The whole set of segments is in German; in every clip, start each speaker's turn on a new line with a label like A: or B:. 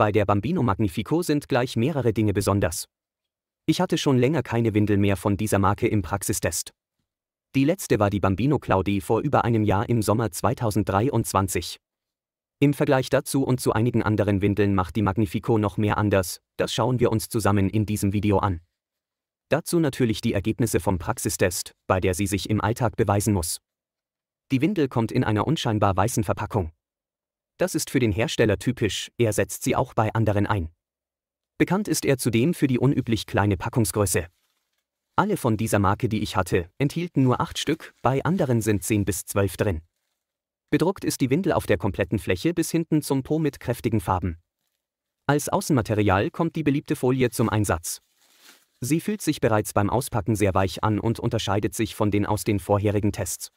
A: Bei der Bambino Magnifico sind gleich mehrere Dinge besonders. Ich hatte schon länger keine Windel mehr von dieser Marke im Praxistest. Die letzte war die Bambino Claudi vor über einem Jahr im Sommer 2023. Im Vergleich dazu und zu einigen anderen Windeln macht die Magnifico noch mehr anders, das schauen wir uns zusammen in diesem Video an. Dazu natürlich die Ergebnisse vom Praxistest, bei der sie sich im Alltag beweisen muss. Die Windel kommt in einer unscheinbar weißen Verpackung. Das ist für den Hersteller typisch, er setzt sie auch bei anderen ein. Bekannt ist er zudem für die unüblich kleine Packungsgröße. Alle von dieser Marke, die ich hatte, enthielten nur 8 Stück, bei anderen sind 10 bis 12 drin. Bedruckt ist die Windel auf der kompletten Fläche bis hinten zum Po mit kräftigen Farben. Als Außenmaterial kommt die beliebte Folie zum Einsatz. Sie fühlt sich bereits beim Auspacken sehr weich an und unterscheidet sich von den aus den vorherigen Tests.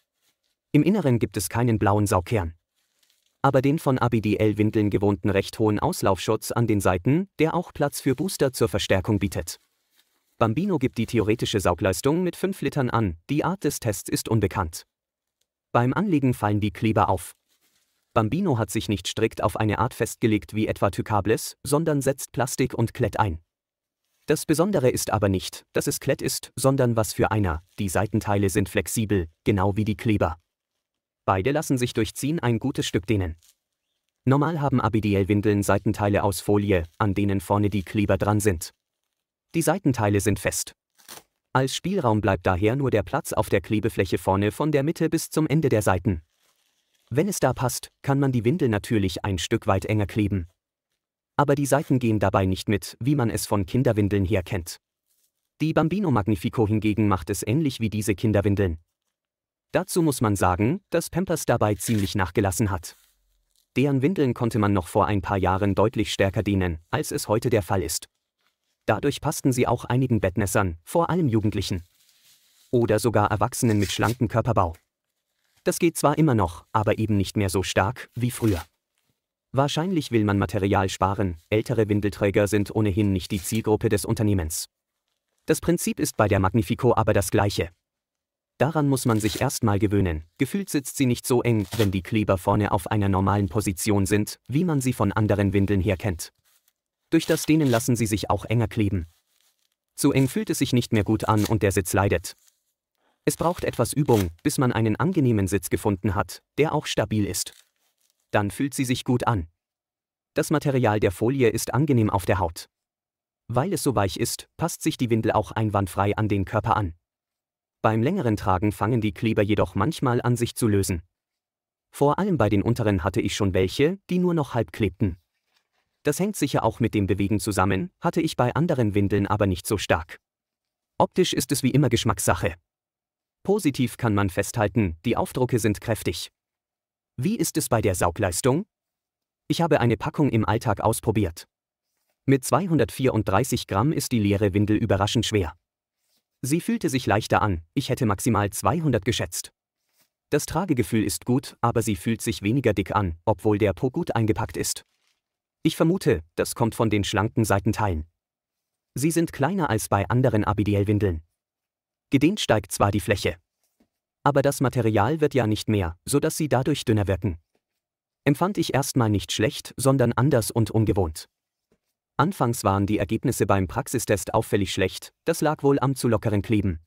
A: Im Inneren gibt es keinen blauen Saukern aber den von ABDL-Windeln gewohnten recht hohen Auslaufschutz an den Seiten, der auch Platz für Booster zur Verstärkung bietet. Bambino gibt die theoretische Saugleistung mit 5 Litern an, die Art des Tests ist unbekannt. Beim Anlegen fallen die Kleber auf. Bambino hat sich nicht strikt auf eine Art festgelegt wie etwa Tykables, sondern setzt Plastik und Klett ein. Das Besondere ist aber nicht, dass es Klett ist, sondern was für einer, die Seitenteile sind flexibel, genau wie die Kleber. Beide lassen sich durchziehen ein gutes Stück dehnen. Normal haben Abidiel-Windeln Seitenteile aus Folie, an denen vorne die Kleber dran sind. Die Seitenteile sind fest. Als Spielraum bleibt daher nur der Platz auf der Klebefläche vorne von der Mitte bis zum Ende der Seiten. Wenn es da passt, kann man die Windel natürlich ein Stück weit enger kleben. Aber die Seiten gehen dabei nicht mit, wie man es von Kinderwindeln her kennt. Die Bambino Magnifico hingegen macht es ähnlich wie diese Kinderwindeln, Dazu muss man sagen, dass Pampers dabei ziemlich nachgelassen hat. Deren Windeln konnte man noch vor ein paar Jahren deutlich stärker dienen, als es heute der Fall ist. Dadurch passten sie auch einigen Bettnässern, vor allem Jugendlichen. Oder sogar Erwachsenen mit schlankem Körperbau. Das geht zwar immer noch, aber eben nicht mehr so stark wie früher. Wahrscheinlich will man Material sparen, ältere Windelträger sind ohnehin nicht die Zielgruppe des Unternehmens. Das Prinzip ist bei der Magnifico aber das gleiche. Daran muss man sich erstmal gewöhnen. Gefühlt sitzt sie nicht so eng, wenn die Kleber vorne auf einer normalen Position sind, wie man sie von anderen Windeln her kennt. Durch das Dehnen lassen sie sich auch enger kleben. Zu eng fühlt es sich nicht mehr gut an und der Sitz leidet. Es braucht etwas Übung, bis man einen angenehmen Sitz gefunden hat, der auch stabil ist. Dann fühlt sie sich gut an. Das Material der Folie ist angenehm auf der Haut. Weil es so weich ist, passt sich die Windel auch einwandfrei an den Körper an. Beim längeren Tragen fangen die Kleber jedoch manchmal an sich zu lösen. Vor allem bei den unteren hatte ich schon welche, die nur noch halb klebten. Das hängt sicher auch mit dem Bewegen zusammen, hatte ich bei anderen Windeln aber nicht so stark. Optisch ist es wie immer Geschmackssache. Positiv kann man festhalten, die Aufdrucke sind kräftig. Wie ist es bei der Saugleistung? Ich habe eine Packung im Alltag ausprobiert. Mit 234 Gramm ist die leere Windel überraschend schwer. Sie fühlte sich leichter an, ich hätte maximal 200 geschätzt. Das Tragegefühl ist gut, aber sie fühlt sich weniger dick an, obwohl der Po gut eingepackt ist. Ich vermute, das kommt von den schlanken Seitenteilen. Sie sind kleiner als bei anderen Abidiel-Windeln. Gedehnt steigt zwar die Fläche, aber das Material wird ja nicht mehr, sodass sie dadurch dünner wirken. Empfand ich erstmal nicht schlecht, sondern anders und ungewohnt. Anfangs waren die Ergebnisse beim Praxistest auffällig schlecht, das lag wohl am zu lockeren Kleben.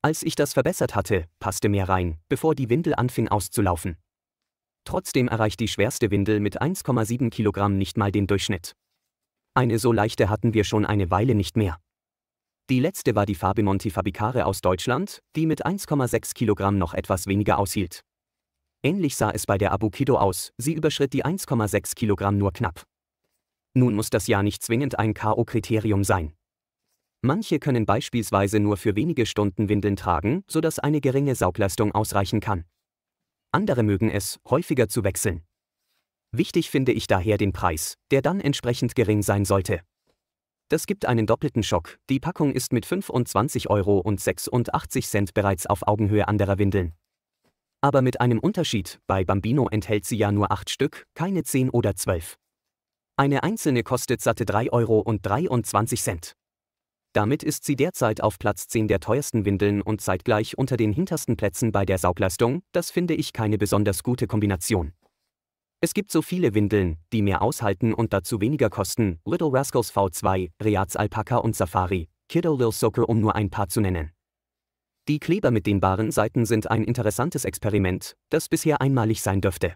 A: Als ich das verbessert hatte, passte mehr rein, bevor die Windel anfing auszulaufen. Trotzdem erreicht die schwerste Windel mit 1,7 Kilogramm nicht mal den Durchschnitt. Eine so leichte hatten wir schon eine Weile nicht mehr. Die letzte war die Fabimonti Fabicare aus Deutschland, die mit 1,6 Kilogramm noch etwas weniger aushielt. Ähnlich sah es bei der Abukido aus, sie überschritt die 1,6 Kilogramm nur knapp. Nun muss das ja nicht zwingend ein K.O.-Kriterium sein. Manche können beispielsweise nur für wenige Stunden Windeln tragen, sodass eine geringe Saugleistung ausreichen kann. Andere mögen es, häufiger zu wechseln. Wichtig finde ich daher den Preis, der dann entsprechend gering sein sollte. Das gibt einen doppelten Schock, die Packung ist mit 25,86 Euro bereits auf Augenhöhe anderer Windeln. Aber mit einem Unterschied, bei Bambino enthält sie ja nur 8 Stück, keine 10 oder 12. Eine einzelne kostet satte 3,23 Euro. Damit ist sie derzeit auf Platz 10 der teuersten Windeln und zeitgleich unter den hintersten Plätzen bei der Saugleistung, das finde ich keine besonders gute Kombination. Es gibt so viele Windeln, die mehr aushalten und dazu weniger kosten, Little Rascals V2, Reaz Alpaka und Safari, Kiddo Lil Soccer um nur ein paar zu nennen. Die Kleber mit den baren Seiten sind ein interessantes Experiment, das bisher einmalig sein dürfte.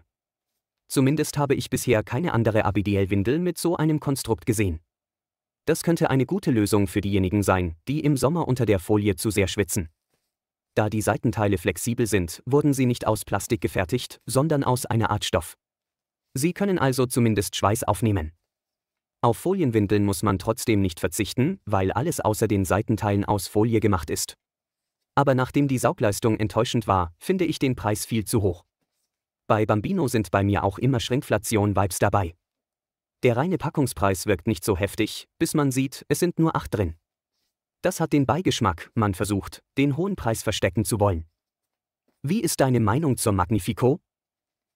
A: Zumindest habe ich bisher keine andere abidiel windel mit so einem Konstrukt gesehen. Das könnte eine gute Lösung für diejenigen sein, die im Sommer unter der Folie zu sehr schwitzen. Da die Seitenteile flexibel sind, wurden sie nicht aus Plastik gefertigt, sondern aus einer Art Stoff. Sie können also zumindest Schweiß aufnehmen. Auf Folienwindeln muss man trotzdem nicht verzichten, weil alles außer den Seitenteilen aus Folie gemacht ist. Aber nachdem die Saugleistung enttäuschend war, finde ich den Preis viel zu hoch. Bei Bambino sind bei mir auch immer Schrinkflation-Vibes dabei. Der reine Packungspreis wirkt nicht so heftig, bis man sieht, es sind nur acht drin. Das hat den Beigeschmack, man versucht, den hohen Preis verstecken zu wollen. Wie ist deine Meinung zur Magnifico?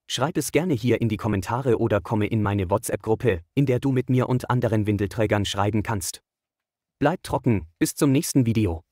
A: Schreib es gerne hier in die Kommentare oder komme in meine WhatsApp-Gruppe, in der du mit mir und anderen Windelträgern schreiben kannst. Bleib trocken, bis zum nächsten Video.